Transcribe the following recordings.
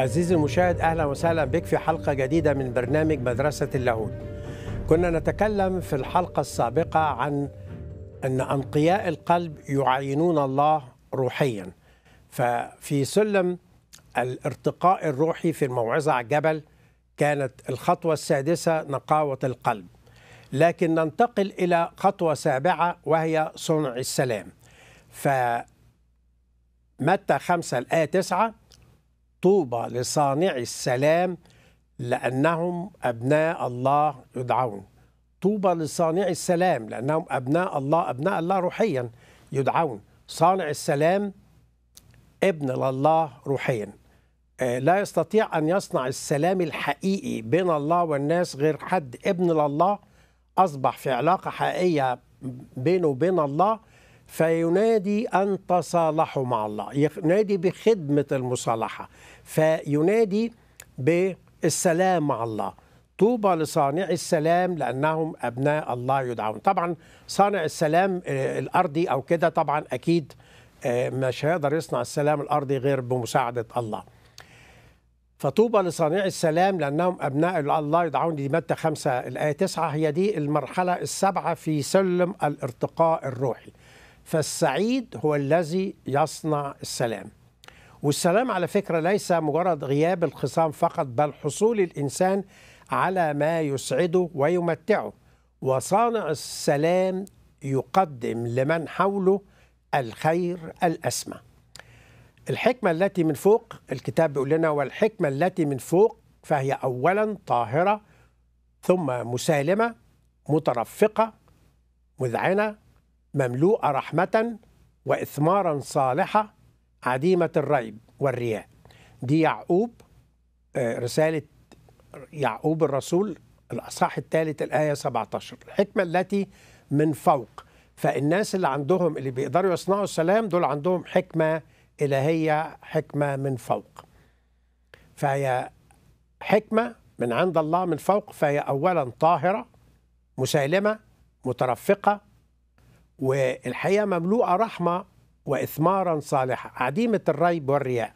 عزيزي المشاهد اهلا وسهلا بك في حلقه جديده من برنامج مدرسه اللاهوت. كنا نتكلم في الحلقه السابقه عن ان انقياء القلب يعينون الله روحيا. ففي سلم الارتقاء الروحي في الموعظه على الجبل كانت الخطوه السادسه نقاوه القلب. لكن ننتقل الى خطوه سابعه وهي صنع السلام. ف متى 5 الآية 9 طوبى لصانعي السلام لأنهم أبناء الله يدعون طوبى لصانعي السلام لأنهم أبناء الله أبناء الله روحيا يدعون صانع السلام ابن لله روحيا آه، لا يستطيع أن يصنع السلام الحقيقي بين الله والناس غير حد ابن لله أصبح في علاقة حقيقية بينه وبين الله فينادي أن تصالحوا مع الله ينادي بخدمة المصالحة فينادي بالسلام مع الله طوبى لصانع السلام لأنهم أبناء الله يدعون طبعا صانع السلام آه، الأرضي أو كده طبعا أكيد آه، مش هيقدر يصنع السلام الأرضي غير بمساعدة الله فطوبى لصانع السلام لأنهم أبناء الله يدعون دي متى خمسة الآية تسعة هي دي المرحلة السابعه في سلم الارتقاء الروحي فالسعيد هو الذي يصنع السلام والسلام على فكرة ليس مجرد غياب الخصام فقط بل حصول الإنسان على ما يسعده ويمتعه وصانع السلام يقدم لمن حوله الخير الأسمى الحكمة التي من فوق الكتاب بيقول لنا والحكمة التي من فوق فهي أولا طاهرة ثم مسالمة مترفقة مذعنة مملوءة رحمة وإثمارا صالحة عديمة الريب والرياء دي يعقوب آه، رسالة يعقوب الرسول الأصحاح الثالث الآية 17 الحكمة التي من فوق فالناس اللي عندهم اللي بيقدروا يصنعوا السلام دول عندهم حكمة إلهية حكمة من فوق فهي حكمة من عند الله من فوق فهي أولا طاهرة مسالمة مترفقة والحقيقة مملوءة رحمة واثمارا صالحا عديمه الريب والرياء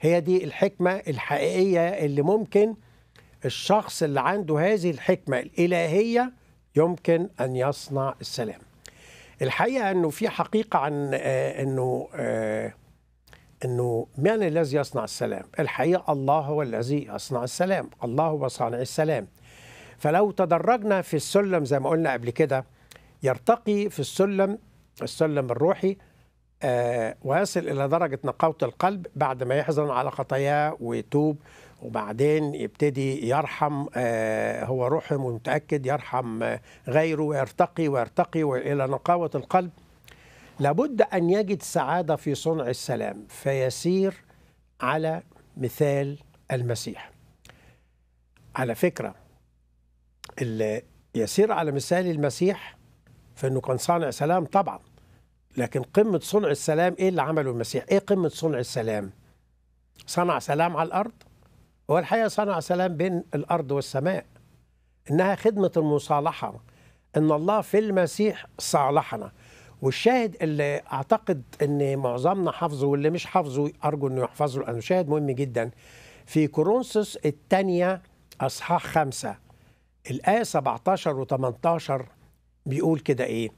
هي دي الحكمه الحقيقيه اللي ممكن الشخص اللي عنده هذه الحكمه الالهيه يمكن ان يصنع السلام الحقيقه انه في حقيقه عن آه، انه آه، انه من الذي يصنع السلام الحقيقه الله هو الذي يصنع السلام الله هو صانع السلام فلو تدرجنا في السلم زي ما قلنا قبل كده يرتقي في السلم السلم الروحي آه، ويصل إلى درجة نقاوة القلب بعد ما يحزن على خطاياه ويتوب وبعدين يبتدي يرحم آه، هو روحه متأكد يرحم آه، غيره ويرتقي ويرتقي إلى نقاوة القلب لابد أن يجد سعادة في صنع السلام فيسير على مثال المسيح على فكرة اللي يسير على مثال المسيح فإنه كان صانع سلام طبعاً لكن قمة صنع السلام إيه اللي عمله المسيح إيه قمة صنع السلام صنع سلام على الأرض هو الحقيقة صنع سلام بين الأرض والسماء إنها خدمة المصالحة إن الله في المسيح صالحنا والشاهد اللي أعتقد إن معظمنا حافظه واللي مش حافظه أرجو إنه يحفظه لأنه شاهد مهم جدا في كورنثوس الثانية أصحاح خمسة الآية 17 و 18 بيقول كده إيه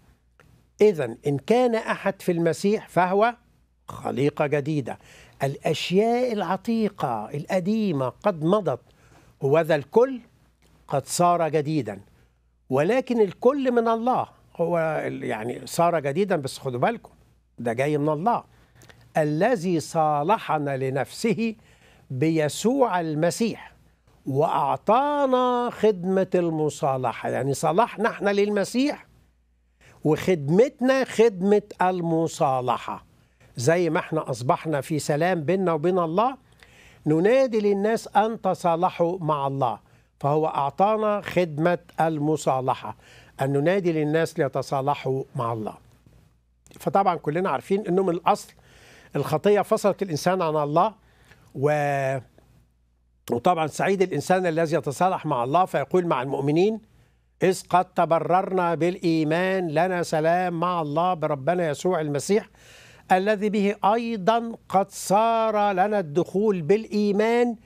إذا إن كان أحد في المسيح فهو خليقة جديدة الأشياء العتيقة القديمة قد مضت هو ذا الكل قد صار جديدا ولكن الكل من الله هو يعني صار جديدا بس خدوا بالكم ده جاي من الله الذي صالحنا لنفسه بيسوع المسيح وأعطانا خدمة المصالحة يعني صالحنا احنا للمسيح وخدمتنا خدمة المصالحة زي ما احنا أصبحنا في سلام بيننا وبين الله ننادي للناس أن تصالحوا مع الله فهو أعطانا خدمة المصالحة أن ننادي للناس ليتصالحوا مع الله فطبعا كلنا عارفين أنه من الأصل الخطية فصلت الإنسان عن الله و وطبعا سعيد الإنسان الذي يتصالح مع الله فيقول مع المؤمنين إذ قد تبررنا بالإيمان لنا سلام مع الله بربنا يسوع المسيح الذي به أيضا قد صار لنا الدخول بالإيمان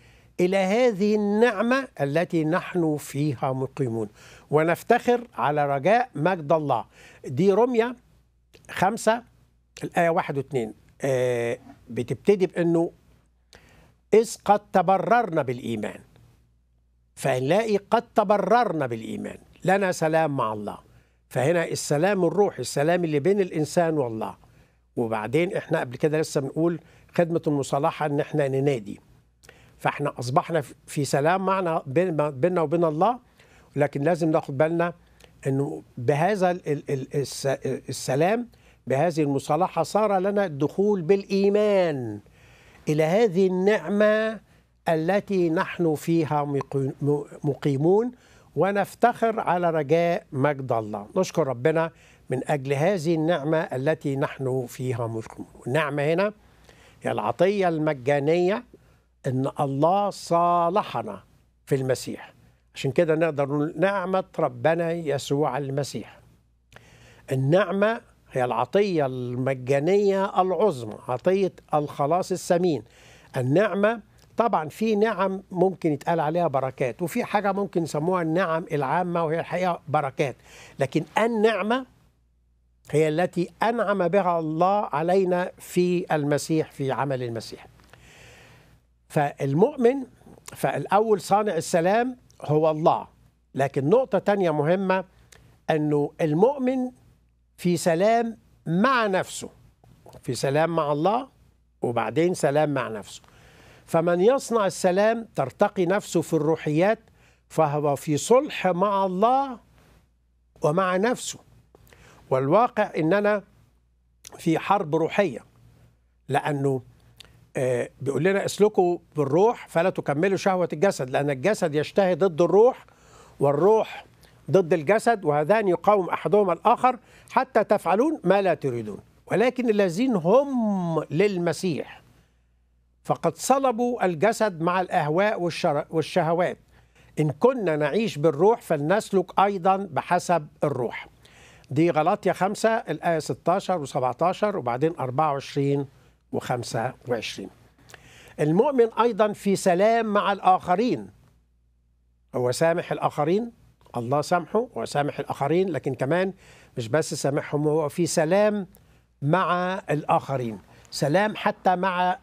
إلى هذه النعمة التي نحن فيها مقيمون ونفتخر على رجاء مجد الله دي رمية خمسة الآية واحد واثنين آه، بتبتدي بأنه إذ قد تبررنا بالإيمان فنلاقي قد تبررنا بالإيمان لنا سلام مع الله فهنا السلام الروحي السلام اللي بين الإنسان والله وبعدين احنا قبل كده لسه بنقول خدمة المصالحة ان احنا ننادي فاحنا أصبحنا في سلام معنا بيننا وبين الله لكن لازم ناخد بالنا انه بهذا السلام بهذه المصالحة صار لنا الدخول بالإيمان إلى هذه النعمة التي نحن فيها مقيمون ونفتخر على رجاء مجد الله نشكر ربنا من أجل هذه النعمة التي نحن فيها مسلمون النعمة هنا هي العطية المجانية أن الله صالحنا في المسيح عشان كده نقدر نقول نعمة ربنا يسوع المسيح النعمة هي العطية المجانية العظمى عطية الخلاص الثمين النعمة طبعا في نعم ممكن يتقال عليها بركات وفي حاجه ممكن يسموها النعم العامه وهي الحقيقه بركات لكن النعمه هي التي انعم بها الله علينا في المسيح في عمل المسيح فالمؤمن فالاول صانع السلام هو الله لكن نقطه تانية مهمه انه المؤمن في سلام مع نفسه في سلام مع الله وبعدين سلام مع نفسه فمن يصنع السلام ترتقي نفسه في الروحيات فهو في صلح مع الله ومع نفسه والواقع اننا في حرب روحيه لانه آه، بيقول لنا اسلكوا بالروح فلا تكملوا شهوه الجسد لان الجسد يشتهي ضد الروح والروح ضد الجسد وهذان يقاوم احدهما الاخر حتى تفعلون ما لا تريدون ولكن الذين هم للمسيح فقد صلبوا الجسد مع الأهواء والشهوات إن كنا نعيش بالروح فلنسلك أيضا بحسب الروح دي يا خمسة الآية 16 و17 وبعدين 24 و25 المؤمن أيضا في سلام مع الآخرين هو سامح الآخرين الله سامحه وسامح الآخرين لكن كمان مش بس سامحهم هو في سلام مع الآخرين سلام حتى مع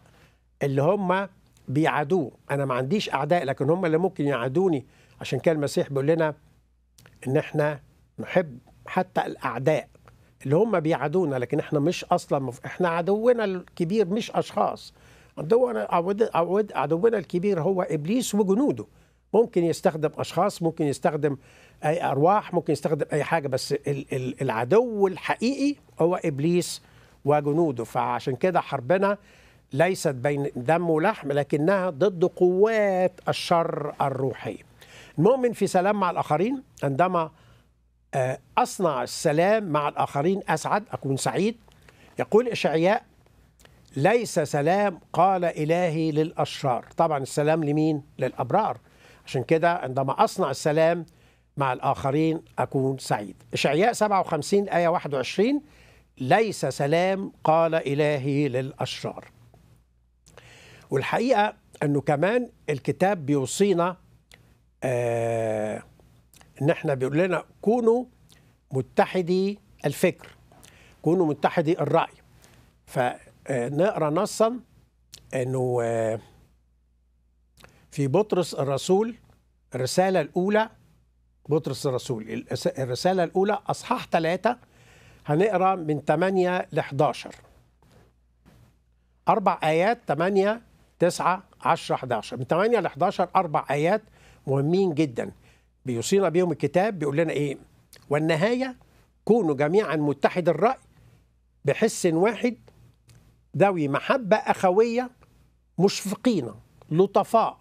اللي هم بيعادوه انا ما عنديش اعداء لكن هم اللي ممكن يعادوني عشان كده المسيح بيقول لنا ان احنا نحب حتى الاعداء اللي هم بيعادونا لكن احنا مش اصلا مف... احنا عدونا الكبير مش اشخاص عدونا عدونا الكبير هو ابليس وجنوده ممكن يستخدم اشخاص ممكن يستخدم اي ارواح ممكن يستخدم اي حاجه بس العدو الحقيقي هو ابليس وجنوده فعشان كده حربنا ليست بين دم ولحم لكنها ضد قوات الشر الروحي المؤمن في سلام مع الآخرين عندما آه، أصنع السلام مع الآخرين أسعد أكون سعيد يقول إشعياء ليس سلام قال إلهي للأشرار طبعا السلام لمين؟ للأبرار عشان كده عندما أصنع السلام مع الآخرين أكون سعيد إشعياء 57 آية 21 ليس سلام قال إلهي للأشرار والحقيقه انه كمان الكتاب بيوصينا آه ان احنا بيقول لنا كونوا متحدي الفكر كونوا متحدي الراي فنقرا آه، نصا انه آه، في بطرس الرسول الرساله الاولى بطرس الرسول الرساله الاولى اصحاح ثلاثة هنقرا من 8 ل 11 اربع ايات 8 9 10 11 من 8 ل 11 أربع آيات مهمين جدا بيوصينا بيهم الكتاب بيقول لنا إيه والنهاية كونوا جميعا متحد الرأي بحس واحد ذوي محبة أخوية مشفقين لطفاء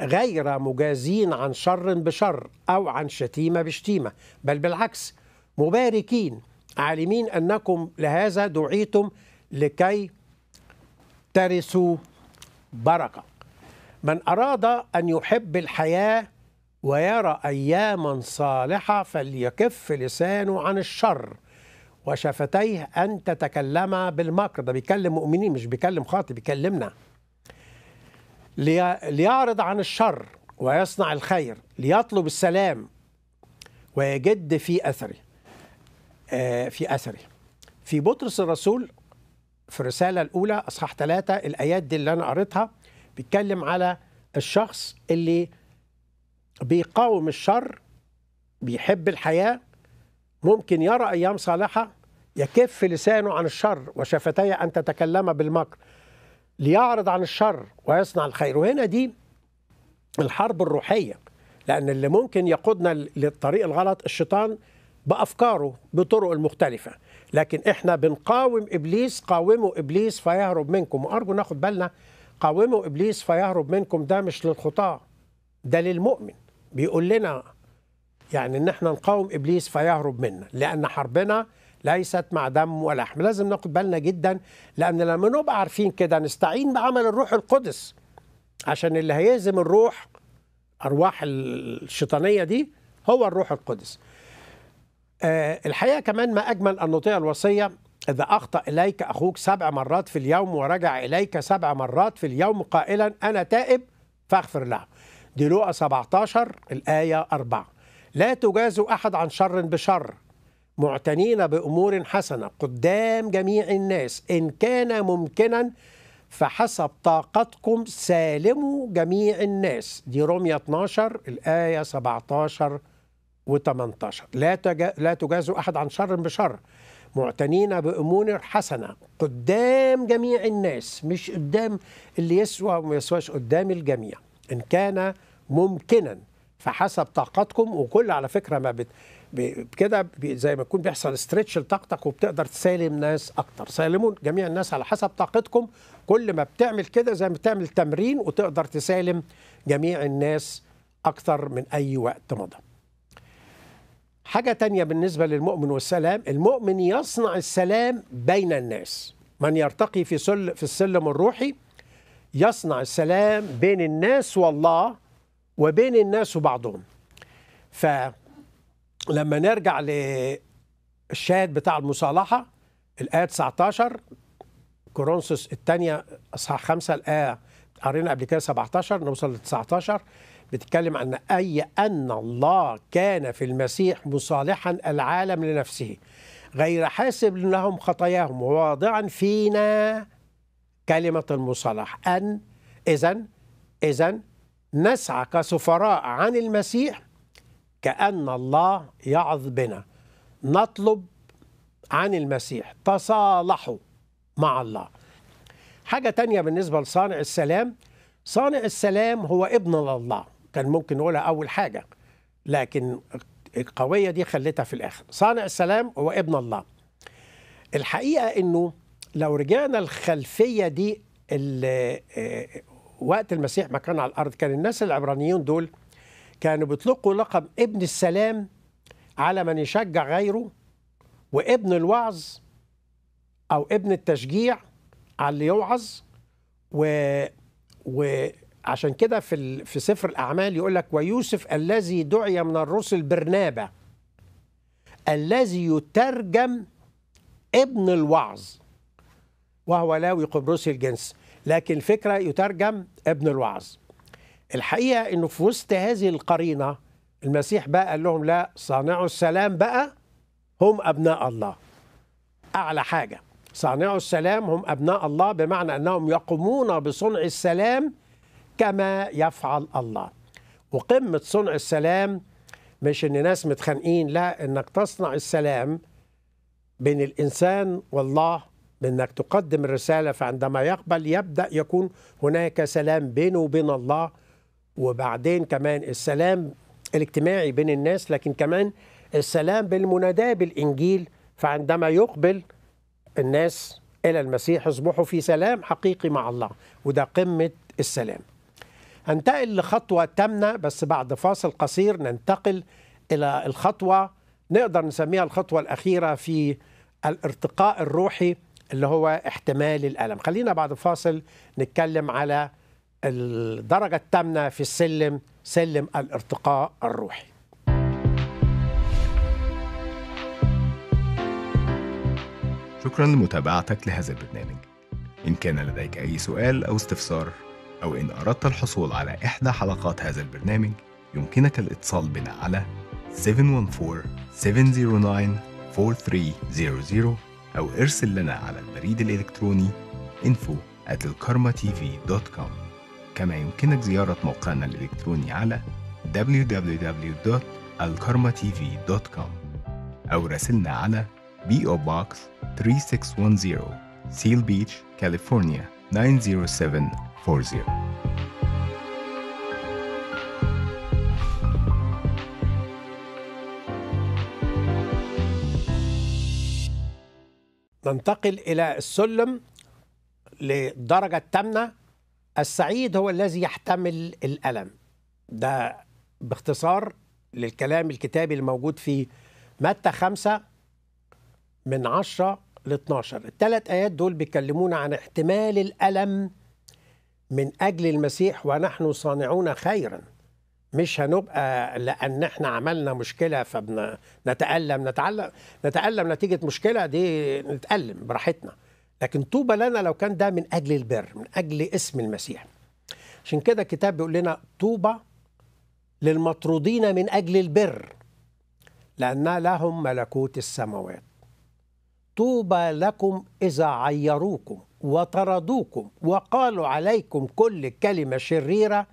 غير مجازين عن شر بشر أو عن شتيمة بشتيمة بل بالعكس مباركين عالمين أنكم لهذا دعيتم لكي ترثوا بركة من أراد أن يحب الحياة ويرى أياما صالحة فليكف لسانه عن الشر وشفتيه أن تتكلم بالمكر ده بيكلم مؤمنين مش بيكلم خاطئ بيكلمنا ليعرض عن الشر ويصنع الخير ليطلب السلام ويجد في أثره آه، في أثره في بطرس الرسول في الرسالة الأولى أصحاح ثلاثة الآيات دي اللي أنا قريتها بيتكلم على الشخص اللي بيقاوم الشر بيحب الحياة ممكن يرى أيام صالحة يكف لسانه عن الشر وشفتي أن تتكلم بالمكر ليعرض عن الشر ويصنع الخير وهنا دي الحرب الروحية لأن اللي ممكن يقودنا للطريق الغلط الشيطان بأفكاره بطرق المختلفة لكن احنا بنقاوم ابليس قاوموا ابليس فيهرب منكم وارجو ناخد بالنا قاوموا ابليس فيهرب منكم ده مش للخطاة ده للمؤمن بيقول لنا يعني ان احنا نقاوم ابليس فيهرب منا لان حربنا ليست مع دم ولحم لازم ناخد بالنا جدا لان لما نبقى عارفين كده نستعين بعمل الروح القدس عشان اللي هيهزم الروح ارواح الشيطانيه دي هو الروح القدس آه، الحقيقة كمان ما أجمل أن نطيع الوصية إذا أخطأ إليك أخوك سبع مرات في اليوم ورجع إليك سبع مرات في اليوم قائلا أنا تائب فاغفر له دي لوقا 17 الآية 4 لا تجاز أحد عن شر بشر معتنين بأمور حسنة قدام جميع الناس إن كان ممكنا فحسب طاقتكم سالموا جميع الناس دي رومية 12 الآية 17 و18 لا لا تجازوا احد عن شر بشر معتنين بامور حسنه قدام جميع الناس مش قدام اللي يسوى وما يسواش قدام الجميع ان كان ممكنا فحسب طاقتكم وكل على فكره ما بت... كده زي ما يكون بيحصل استرتش لطاقتك وبتقدر تسالم ناس اكتر سالموا جميع الناس على حسب طاقتكم كل ما بتعمل كده زي ما بتعمل تمرين وتقدر تسالم جميع الناس اكتر من اي وقت مضى حاجة تانية بالنسبة للمؤمن والسلام المؤمن يصنع السلام بين الناس من يرتقي في سل في السلم الروحي يصنع السلام بين الناس والله وبين الناس وبعضهم فلما نرجع للشاهد بتاع المصالحة الآية 19 كورنثوس الثانية أصحاح 5 الآية قرينا قبل كده 17 نوصل ل 19 بتتكلم عن أي أن الله كان في المسيح مصالحا العالم لنفسه غير حاسب لهم خطاياهم وواضعا فينا كلمة المصالح أن إذا إذا نسعى كسفراء عن المسيح كأن الله يعظ بنا نطلب عن المسيح تصالحوا مع الله حاجة تانية بالنسبة لصانع السلام صانع السلام هو ابن الله كان ممكن نقولها اول حاجه لكن القويه دي خلتها في الاخر صانع السلام هو ابن الله الحقيقه انه لو رجعنا الخلفيه دي آه، وقت المسيح ما كان على الارض كان الناس العبرانيون دول كانوا بيطلقوا لقب ابن السلام على من يشجع غيره وابن الوعظ او ابن التشجيع على اللي يوعظ و... و... عشان كده في في سفر الاعمال يقول لك ويوسف الذي دعي من الرسل برنابا الذي يترجم ابن الوعظ وهو لاوي قبرصي الجنس لكن الفكره يترجم ابن الوعظ الحقيقه انه في وسط هذه القرينه المسيح بقى قال لهم لا صانعوا السلام بقى هم ابناء الله اعلى حاجه صانعوا السلام هم ابناء الله بمعنى انهم يقومون بصنع السلام كما يفعل الله وقمة صنع السلام مش ان ناس متخانقين لا انك تصنع السلام بين الانسان والله بانك تقدم الرساله فعندما يقبل يبدا يكون هناك سلام بينه وبين الله وبعدين كمان السلام الاجتماعي بين الناس لكن كمان السلام بالمناداه بالانجيل فعندما يقبل الناس الى المسيح يصبحوا في سلام حقيقي مع الله وده قمه السلام هنتقل لخطوة تامنة بس بعد فاصل قصير ننتقل إلى الخطوة نقدر نسميها الخطوة الأخيرة في الارتقاء الروحي اللي هو احتمال الألم خلينا بعد فاصل نتكلم على الدرجة التامنة في السلم سلم الارتقاء الروحي شكرا لمتابعتك لهذا البرنامج إن كان لديك أي سؤال أو استفسار أو إن أردت الحصول على إحدى حلقات هذا البرنامج يمكنك الاتصال بنا على 714-709-4300 أو ارسل لنا على البريد الإلكتروني info at الكرمتv.com كما يمكنك زيارة موقعنا الإلكتروني على www.alkarmatv.com أو راسلنا على PO Box 3610 Seal Beach, California 907 ننتقل إلى السلم لدرجة الثامنة السعيد هو الذي يحتمل الألم ده باختصار للكلام الكتابي الموجود في متى خمسة من عشرة ل 12 الثلاث آيات دول بيكلمونا عن احتمال الألم من أجل المسيح ونحن صانعون خيرا مش هنبقى لأن احنا عملنا مشكلة فبنتألم نتعلم نتألم نتيجة مشكلة دي نتألم براحتنا لكن طوبى لنا لو كان ده من أجل البر من أجل اسم المسيح عشان كده الكتاب بيقول لنا طوبى للمطرودين من أجل البر لأن لهم ملكوت السماوات طوبى لكم إذا عيروكم وطردوكم وقالوا عليكم كل كلمة شريرة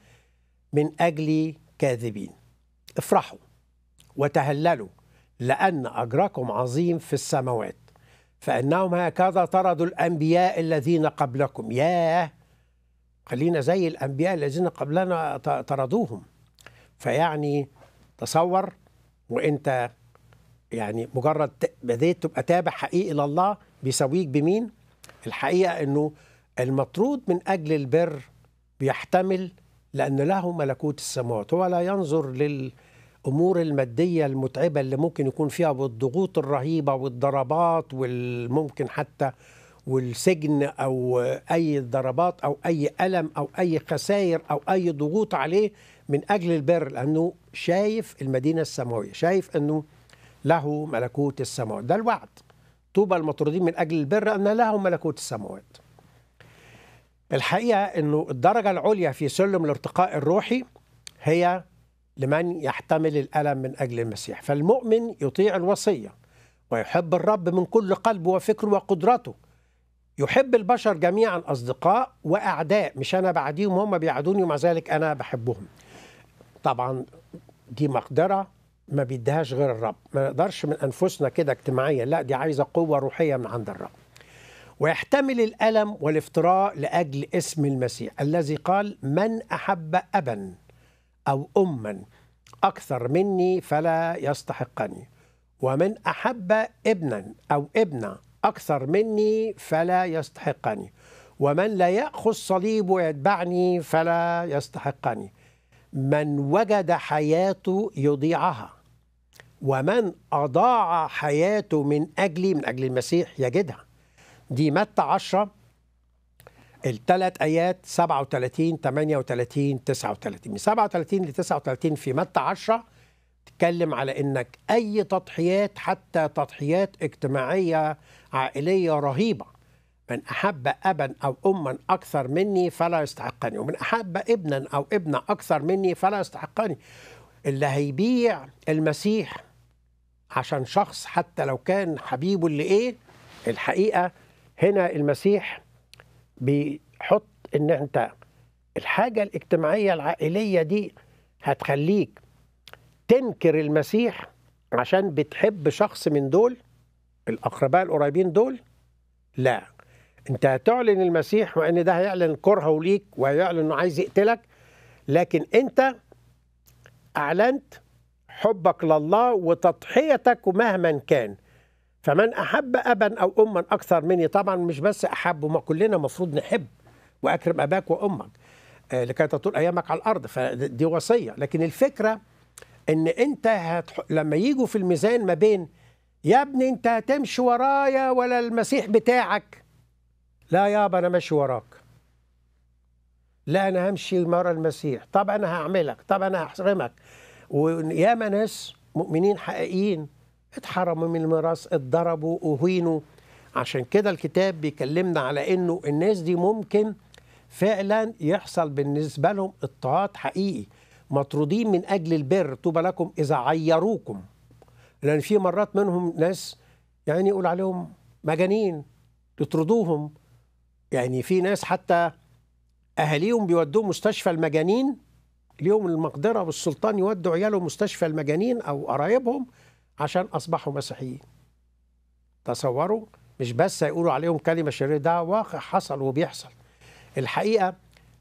من أجل كاذبين افرحوا وتهللوا لأن أجركم عظيم في السماوات فإنهم هكذا طردوا الأنبياء الذين قبلكم ياه خلينا زي الأنبياء الذين قبلنا طردوهم فيعني تصور وانت يعني مجرد بديت تبقى تابع حقيقي لله بيساويك بمين الحقيقه انه المطرود من اجل البر بيحتمل لان له ملكوت السماوات هو لا ينظر للامور الماديه المتعبه اللي ممكن يكون فيها والضغوط الرهيبه والضربات والممكن حتى والسجن او اي ضربات او اي الم او اي خسائر او اي ضغوط عليه من اجل البر لانه شايف المدينه السماويه شايف انه له ملكوت السماوات ده الوعد طوبى المطرودين من أجل البر أن لهم ملكوت السماوات الحقيقة أنه الدرجة العليا في سلم الارتقاء الروحي هي لمن يحتمل الألم من أجل المسيح فالمؤمن يطيع الوصية ويحب الرب من كل قلبه وفكره وقدرته يحب البشر جميعا أصدقاء وأعداء مش أنا بعديهم هم بيعدوني ومع ذلك أنا بحبهم طبعا دي مقدرة ما بيديهاش غير الرب ما نقدرش من أنفسنا كده اجتماعيا لا دي عايزة قوة روحية من عند الرب ويحتمل الألم والافتراء لأجل اسم المسيح الذي قال من أحب أبا أو أما أكثر مني فلا يستحقني ومن أحب ابنا أو ابنة أكثر مني فلا يستحقني ومن لا يأخذ صليب ويتبعني فلا يستحقني من وجد حياته يضيعها ومن أضاع حياته من أجلي من أجل المسيح يجدها دي متى 10 الثلاث آيات 37 38 39 من 37 ل 39 في متى 10 تتكلم على إنك أي تضحيات حتى تضحيات اجتماعية عائلية رهيبة من أحب أبا أو أما أكثر مني فلا يستحقني ومن أحب ابنا أو ابنة أكثر مني فلا يستحقني اللي هيبيع المسيح عشان شخص حتى لو كان حبيبه اللي ايه الحقيقه هنا المسيح بيحط ان انت الحاجه الاجتماعيه العائليه دي هتخليك تنكر المسيح عشان بتحب شخص من دول الاقرباء القريبين دول لا انت هتعلن المسيح وان ده هيعلن كرهه ليك وهيعلن انه عايز يقتلك لكن انت اعلنت حبك لله وتضحيتك مهما كان فمن أحب أبا أو أما أكثر مني طبعا مش بس أحب ما كلنا مفروض نحب وأكرم أباك وأمك آه، لكي تطول أيامك على الأرض فدي وصية لكن الفكرة إن أنت هتح... لما يجوا في الميزان ما بين يا ابني أنت هتمشي ورايا ولا المسيح بتاعك لا يابا أنا ماشي وراك لا أنا همشي ورا المسيح طب أنا هعملك طب أنا هحرمك وياما ناس مؤمنين حقيقيين اتحرموا من الميراث اتضربوا اهينوا عشان كده الكتاب بيكلمنا على انه الناس دي ممكن فعلا يحصل بالنسبه لهم اضطهاد حقيقي مطرودين من اجل البر طوبى لكم اذا عيروكم لان في مرات منهم ناس يعني يقول عليهم مجانين يطردوهم يعني في ناس حتى اهاليهم بيودوهم مستشفى المجانين اليوم المقدره والسلطان يودوا عياله مستشفى المجانين او قرايبهم عشان اصبحوا مسيحيين تصوروا مش بس هيقولوا عليهم كلمه شريره ده واقع حصل وبيحصل الحقيقه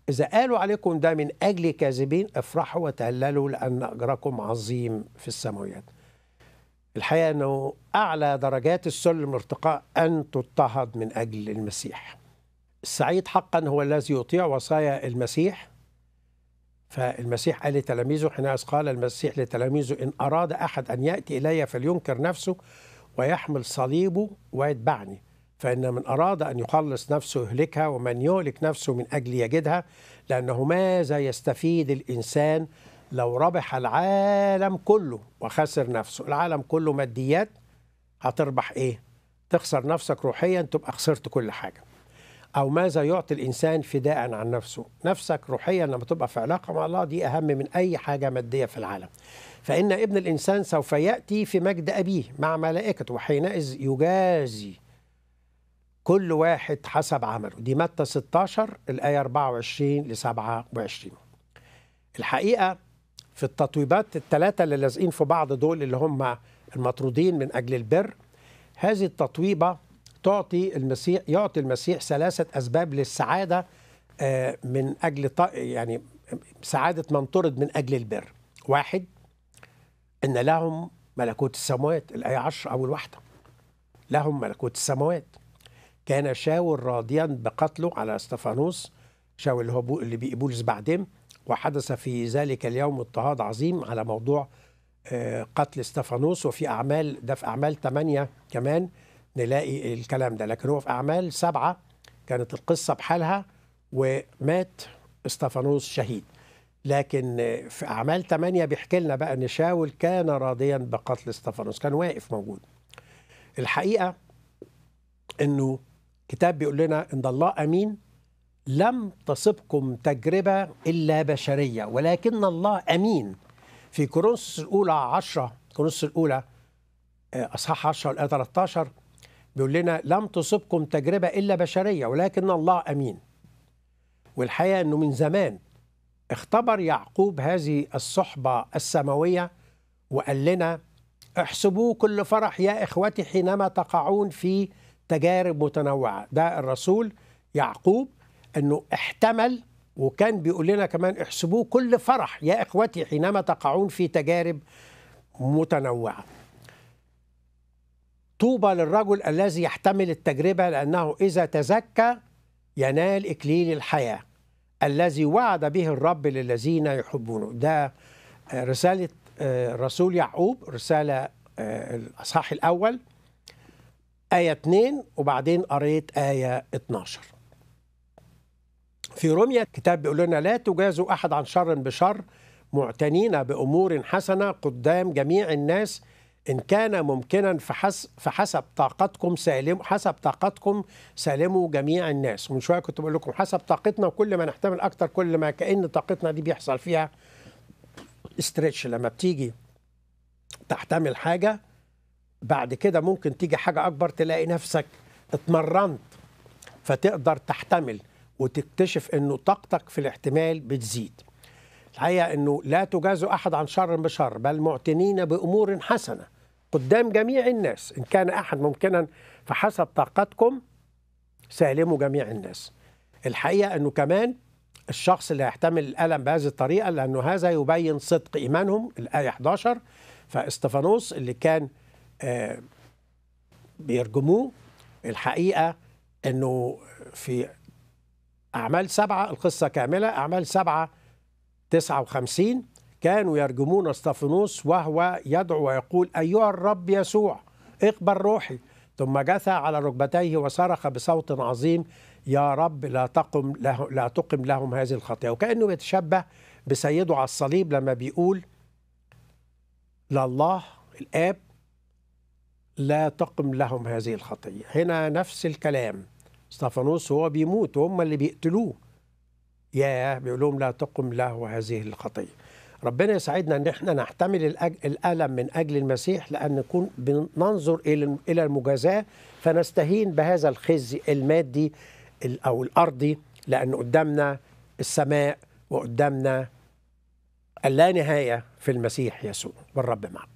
اذا قالوا عليكم ده من اجل كاذبين افرحوا وتهللوا لان اجركم عظيم في السماويات الحقيقه انه اعلى درجات السلم ارتقاء ان تضطهد من اجل المسيح السعيد حقا هو الذي يطيع وصايا المسيح فالمسيح قال لتلاميذه حينئذ قال المسيح لتلاميذه إن أراد أحد أن يأتي إلي فلينكر نفسه ويحمل صليبه ويتبعني فإن من أراد أن يخلص نفسه يهلكها ومن يهلك نفسه من أجل يجدها لأنه ماذا يستفيد الإنسان لو ربح العالم كله وخسر نفسه العالم كله ماديات هتربح إيه؟ تخسر نفسك روحيا تبقى خسرت كل حاجة أو ماذا يعطي الإنسان فداء عن نفسه نفسك روحيا لما تبقى في علاقة مع الله دي أهم من أي حاجة مادية في العالم فإن ابن الإنسان سوف يأتي في مجد أبيه مع ملائكته وحينئذ يجازي كل واحد حسب عمله دي متى 16 الآية 24 ل 27 الحقيقة في التطويبات الثلاثة اللي لازقين في بعض دول اللي هم المطرودين من أجل البر هذه التطويبة تعطي المسيح يعطي المسيح ثلاثة أسباب للسعادة آه، من أجل يعني سعادة من طرد من أجل البر واحد إن لهم ملكوت السماوات الآية 10 أول واحدة لهم ملكوت السماوات كان شاول راضيا بقتله على استفانوس شاول اللي هو اللي بولس بعدين وحدث في ذلك اليوم اضطهاد عظيم على موضوع آه، قتل استفانوس وفي أعمال ده في أعمال 8 كمان نلاقي الكلام ده لكن هو في أعمال سبعة كانت القصة بحالها ومات استفانوس شهيد لكن في أعمال ثمانية بيحكي لنا بقى أن شاول كان راضيا بقتل استفانوس كان واقف موجود الحقيقة أنه كتاب بيقول لنا أن الله أمين لم تصبكم تجربة إلا بشرية ولكن الله أمين في كورنثوس الأولى 10 كورنثوس الأولى آه، أصحاح 10 الآية 13 بيقول لنا لم تصبكم تجربة إلا بشرية ولكن الله أمين والحقيقة أنه من زمان اختبر يعقوب هذه الصحبة السماوية وقال لنا احسبوا كل فرح يا إخوتي حينما تقعون في تجارب متنوعة ده الرسول يعقوب أنه احتمل وكان بيقول لنا كمان احسبوا كل فرح يا إخوتي حينما تقعون في تجارب متنوعة طوبى للرجل الذي يحتمل التجربة لأنه إذا تزكى ينال إكليل الحياة الذي وعد به الرب للذين يحبونه ده آه، رسالة الرسول آه، يعقوب رسالة آه، الأصحاح الأول آية 2 وبعدين قريت آية 12 في روميا الكتاب بيقول لنا لا تجازوا أحد عن شر بشر معتنين بأمور حسنة قدام جميع الناس إن كان ممكنا فحسب طاقتكم سالم حسب طاقتكم سالموا جميع الناس ومن شوية كنت بقول لكم حسب طاقتنا وكل ما نحتمل أكتر كل ما كأن طاقتنا دي بيحصل فيها استرتش لما بتيجي تحتمل حاجة بعد كده ممكن تيجي حاجة أكبر تلاقي نفسك اتمرنت فتقدر تحتمل وتكتشف أنه طاقتك في الاحتمال بتزيد الحقيقة أنه لا تجازوا أحد عن شر بشر بل معتنين بأمور حسنة قدام جميع الناس إن كان أحد ممكنا فحسب طاقتكم سالموا جميع الناس الحقيقة أنه كمان الشخص اللي هيحتمل الألم بهذه الطريقة لأنه هذا يبين صدق إيمانهم الآية 11 فاستفانوس اللي كان آه، بيرجموه الحقيقة أنه في أعمال سبعة القصة كاملة أعمال سبعة 59 كانوا يرجمون اسطفنوس وهو يدعو ويقول أيها الرب يسوع اقبل روحي ثم جثى على ركبتيه وصرخ بصوت عظيم يا رب لا تقم له لا تقم لهم هذه الخطيه وكأنه بيتشبه بسيده على الصليب لما بيقول لله الآب لا تقم لهم هذه الخطية هنا نفس الكلام استفانوس هو بيموت وهم اللي بيقتلوه يا بيقول لهم لا تقم له هذه الخطية ربنا يساعدنا ان احنا نحتمل الالم من اجل المسيح لان نكون بننظر الى المجازاه فنستهين بهذا الخزي المادي او الارضي لان قدامنا السماء وقدامنا اللانهايه في المسيح يسوع والرب معكم